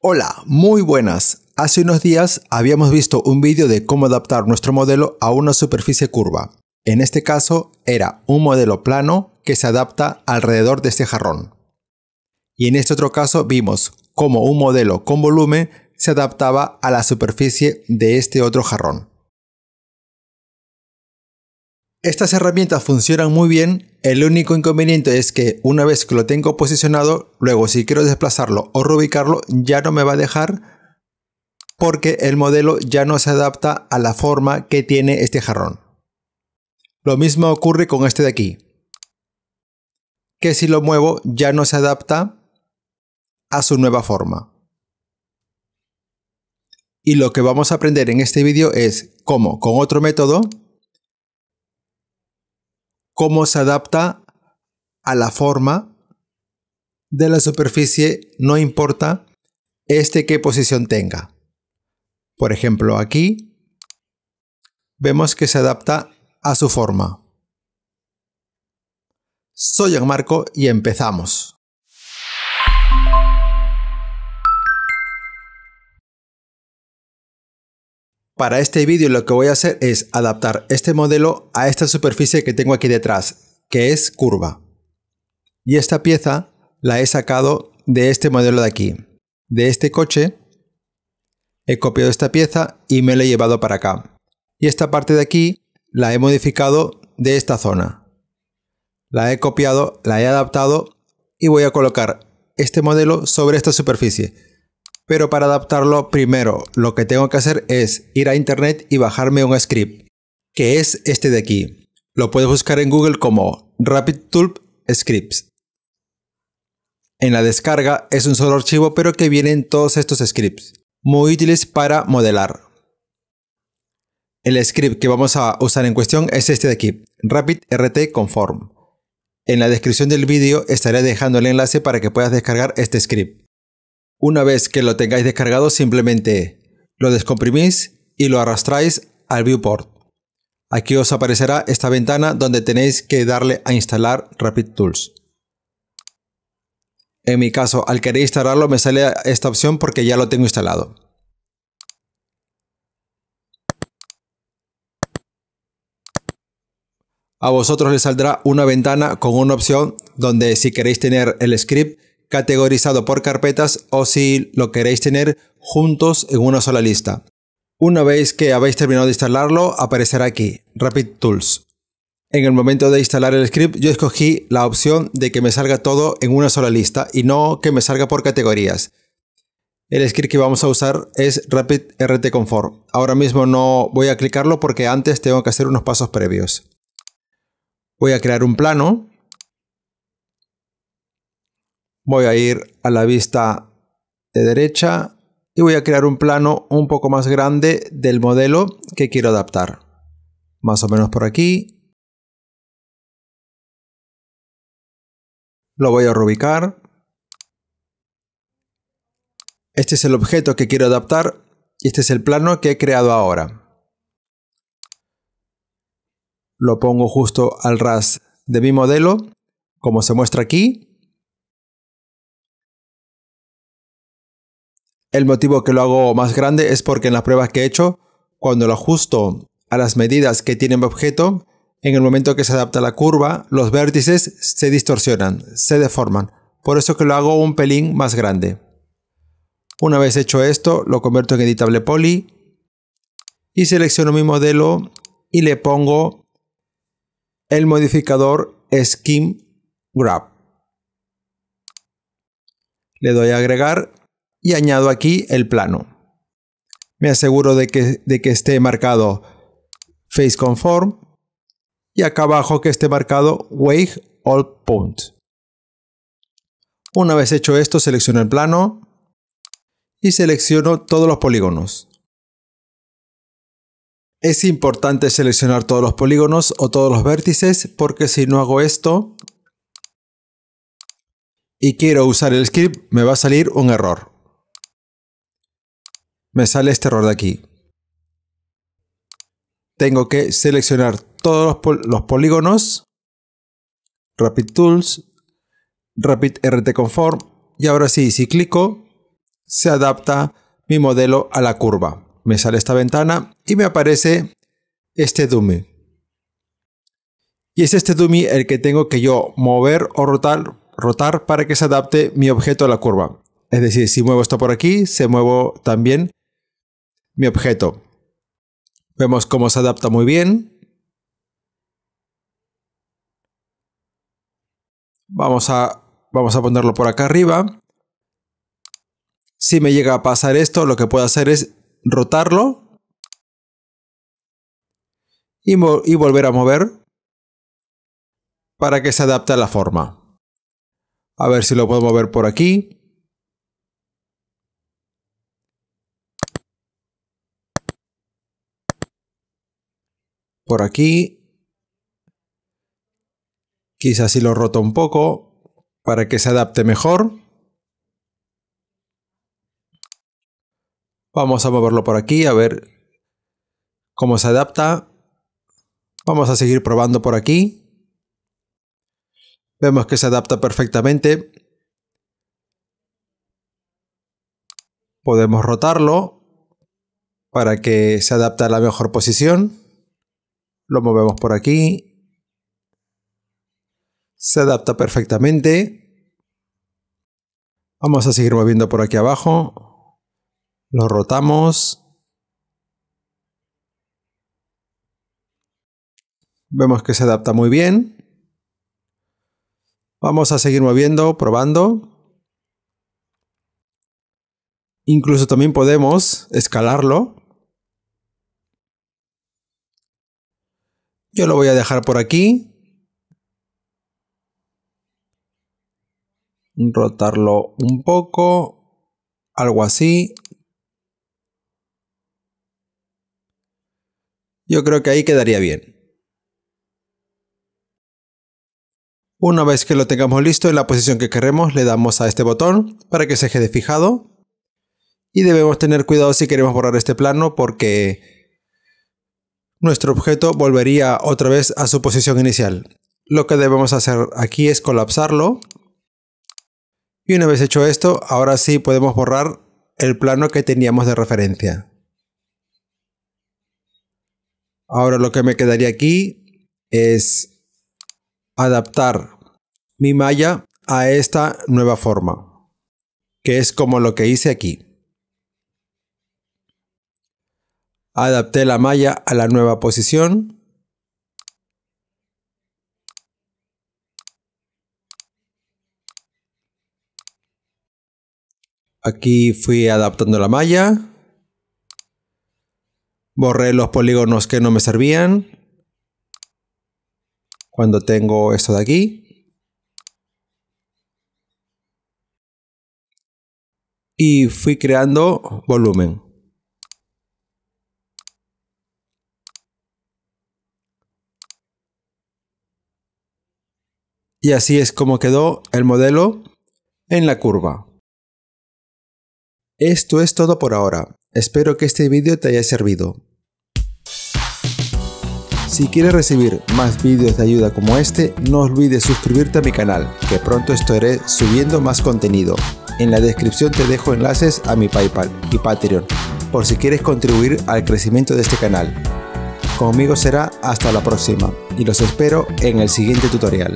Hola, muy buenas. Hace unos días habíamos visto un vídeo de cómo adaptar nuestro modelo a una superficie curva. En este caso era un modelo plano que se adapta alrededor de este jarrón. Y en este otro caso vimos cómo un modelo con volumen se adaptaba a la superficie de este otro jarrón. Estas herramientas funcionan muy bien, el único inconveniente es que una vez que lo tengo posicionado, luego si quiero desplazarlo o reubicarlo ya no me va a dejar porque el modelo ya no se adapta a la forma que tiene este jarrón. Lo mismo ocurre con este de aquí, que si lo muevo ya no se adapta a su nueva forma. Y lo que vamos a aprender en este vídeo es cómo con otro método cómo se adapta a la forma de la superficie, no importa este qué posición tenga. Por ejemplo, aquí vemos que se adapta a su forma. Soy Gianmarco y empezamos. Para este vídeo lo que voy a hacer es adaptar este modelo a esta superficie que tengo aquí detrás, que es curva. Y esta pieza la he sacado de este modelo de aquí, de este coche. He copiado esta pieza y me la he llevado para acá. Y esta parte de aquí la he modificado de esta zona. La he copiado, la he adaptado y voy a colocar este modelo sobre esta superficie. Pero para adaptarlo, primero lo que tengo que hacer es ir a internet y bajarme un script, que es este de aquí. Lo puedes buscar en Google como RapidTulp Scripts. En la descarga es un solo archivo pero que vienen todos estos scripts, muy útiles para modelar. El script que vamos a usar en cuestión es este de aquí, RapidRT Conform. En la descripción del vídeo estaré dejando el enlace para que puedas descargar este script. Una vez que lo tengáis descargado, simplemente lo descomprimís y lo arrastráis al viewport. Aquí os aparecerá esta ventana donde tenéis que darle a instalar Rapid Tools. En mi caso, al querer instalarlo me sale esta opción porque ya lo tengo instalado. A vosotros les saldrá una ventana con una opción donde si queréis tener el script categorizado por carpetas o si lo queréis tener juntos en una sola lista. Una vez que habéis terminado de instalarlo, aparecerá aquí, Rapid Tools. En el momento de instalar el script, yo escogí la opción de que me salga todo en una sola lista y no que me salga por categorías. El script que vamos a usar es Rapid RT Confort. Ahora mismo no voy a clicarlo porque antes tengo que hacer unos pasos previos. Voy a crear un plano voy a ir a la vista de derecha y voy a crear un plano un poco más grande del modelo que quiero adaptar. Más o menos por aquí. Lo voy a reubicar. Este es el objeto que quiero adaptar y este es el plano que he creado ahora. Lo pongo justo al ras de mi modelo, como se muestra aquí. El motivo que lo hago más grande es porque en las pruebas que he hecho, cuando lo ajusto a las medidas que tiene mi objeto, en el momento que se adapta la curva, los vértices se distorsionan, se deforman. Por eso que lo hago un pelín más grande. Una vez hecho esto, lo convierto en editable poly y selecciono mi modelo y le pongo el modificador Skim Grab. Le doy a agregar y añado aquí el plano. Me aseguro de que, de que esté marcado Face Conform y acá abajo que esté marcado Wave All Point. Una vez hecho esto, selecciono el plano y selecciono todos los polígonos. Es importante seleccionar todos los polígonos o todos los vértices porque si no hago esto y quiero usar el script me va a salir un error me sale este error de aquí. Tengo que seleccionar todos los, polígonos, Rapid Tools, Rapid RT Conform, y ahora sí, si clico, se adapta mi modelo a la curva. Me sale esta ventana y me aparece este dummy. Y es este dummy el que tengo que yo mover o rotar, rotar para que se adapte mi objeto a la curva. Es decir, si muevo esto por aquí, se muevo también mi objeto. Vemos cómo se adapta muy bien. Vamos a, vamos a ponerlo por acá arriba. Si me llega a pasar esto, lo que puedo hacer es rotarlo y volver a mover para que se adapte a la forma. A ver si lo puedo mover por aquí. por aquí. Quizás si lo roto un poco para que se adapte mejor. Vamos a moverlo por aquí a ver cómo se adapta. Vamos a seguir probando por aquí. Vemos que se adapta perfectamente. Podemos rotarlo para que se adapte a la mejor posición. Lo movemos por aquí. Se adapta perfectamente. Vamos a seguir moviendo por aquí abajo. Lo rotamos. Vemos que se adapta muy bien. Vamos a seguir moviendo, probando. Incluso también podemos escalarlo Yo lo voy a dejar por aquí. Rotarlo un poco, algo así. Yo creo que ahí quedaría bien. Una vez que lo tengamos listo en la posición que queremos, le damos a este botón para que se quede fijado. Y debemos tener cuidado si queremos borrar este plano porque nuestro objeto volvería otra vez a su posición inicial. Lo que debemos hacer aquí es colapsarlo. Y una vez hecho esto, ahora sí podemos borrar el plano que teníamos de referencia. Ahora lo que me quedaría aquí es adaptar mi malla a esta nueva forma, que es como lo que hice aquí. Adapté la malla a la nueva posición. Aquí fui adaptando la malla. Borré los polígonos que no me servían. Cuando tengo esto de aquí. Y fui creando volumen. Y así es como quedó el modelo en la curva. Esto es todo por ahora. Espero que este vídeo te haya servido. Si quieres recibir más vídeos de ayuda como este, no olvides suscribirte a mi canal, que pronto estaré subiendo más contenido. En la descripción te dejo enlaces a mi Paypal y Patreon, por si quieres contribuir al crecimiento de este canal. Conmigo será hasta la próxima, y los espero en el siguiente tutorial.